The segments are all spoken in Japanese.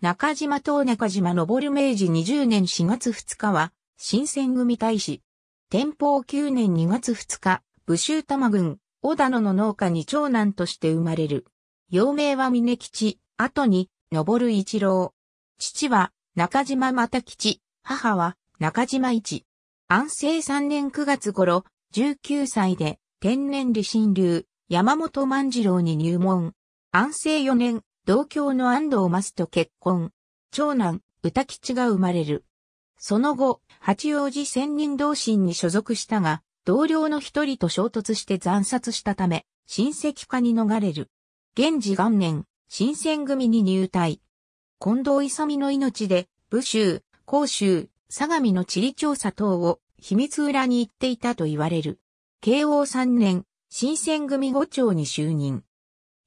中島東中島昇明治20年4月2日は、新選組大使。天保9年2月2日、武州玉郡、小田野の農家に長男として生まれる。幼名は峰吉、後に、昇一郎。父は、中島又吉、母は、中島一。安政3年9月頃、19歳で、天然理心流、山本万次郎に入門。安政4年、同郷の安藤マスと結婚。長男、歌吉が生まれる。その後、八王子千人同心に所属したが、同僚の一人と衝突して惨殺したため、親戚化に逃れる。現時元年、新選組に入隊。近藤勇の命で、武州、甲州、相模の地理調査等を秘密裏に行っていたと言われる。慶応3年、新選組5長に就任。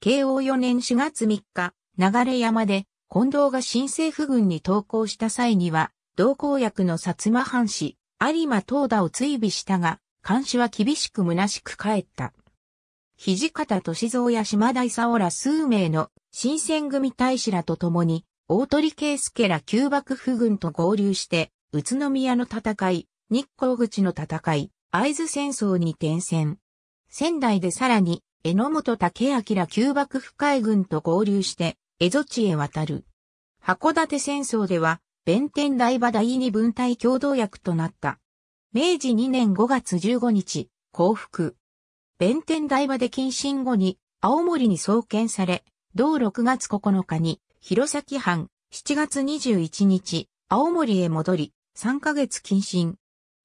慶応4年4月3日、流山で、近藤が新政府軍に投降した際には、同行役の薩摩藩士、有馬東田を追尾したが、監視は厳しく虚しく帰った。土方歳三や島田勲ら数名の新選組大使らと共に、大鳥圭介ら旧幕府軍と合流して、宇都宮の戦い、日光口の戦い、会津戦争に転戦。仙台でさらに榎本武明旧幕府海軍と合流して、江戸地へ渡る。函館戦争では、弁天台場第二分隊共同役となった。明治2年5月15日、降伏。弁天台場で謹慎後に、青森に送検され、同6月9日に、弘前藩、7月21日、青森へ戻り、3ヶ月謹慎。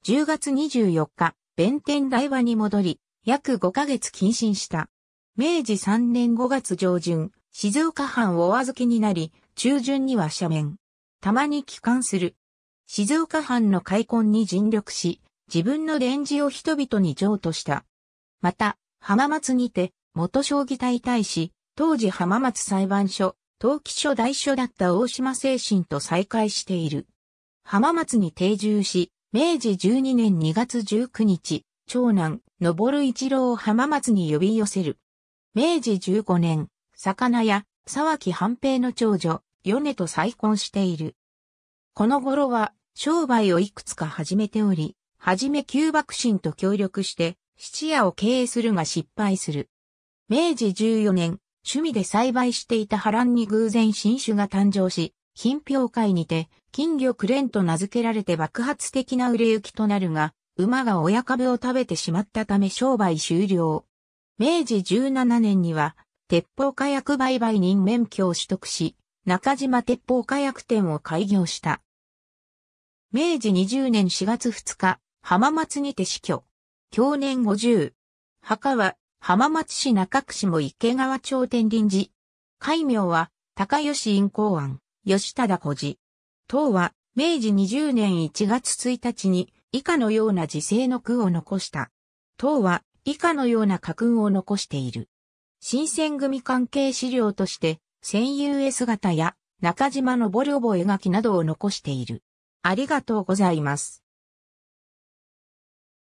10月24日、弁天台場に戻り、約5ヶ月謹慎した。明治3年5月上旬、静岡藩をお預けになり、中旬には斜面。たまに帰還する。静岡藩の開墾に尽力し、自分の伝授を人々に譲渡した。また、浜松にて、元将棋隊大使、当時浜松裁判所、登記所代所だった大島精神と再会している。浜松に定住し、明治12年2月19日、長男、昇一郎を浜松に呼び寄せる。明治15年、魚屋、沢木半平の長女、米と再婚している。この頃は、商売をいくつか始めており、はじめ旧幕臣と協力して、質屋を経営するが失敗する。明治14年、趣味で栽培していた波乱に偶然新種が誕生し、品評会にて、金魚クレンと名付けられて爆発的な売れ行きとなるが、馬が親株を食べてしまったため商売終了。明治17年には、鉄砲火薬売買人免許を取得し、中島鉄砲火薬店を開業した。明治20年4月2日、浜松にて死去。去年50。墓は、浜松市中区下池川町天臨寺。戒名は、高吉院公安、吉忠小寺。当は、明治20年1月1日に、以下のような時世の句を残した。唐は以下のような家訓を残している。新選組関係資料として、戦友絵姿や中島のボリョボ描きなどを残している。ありがとうございます。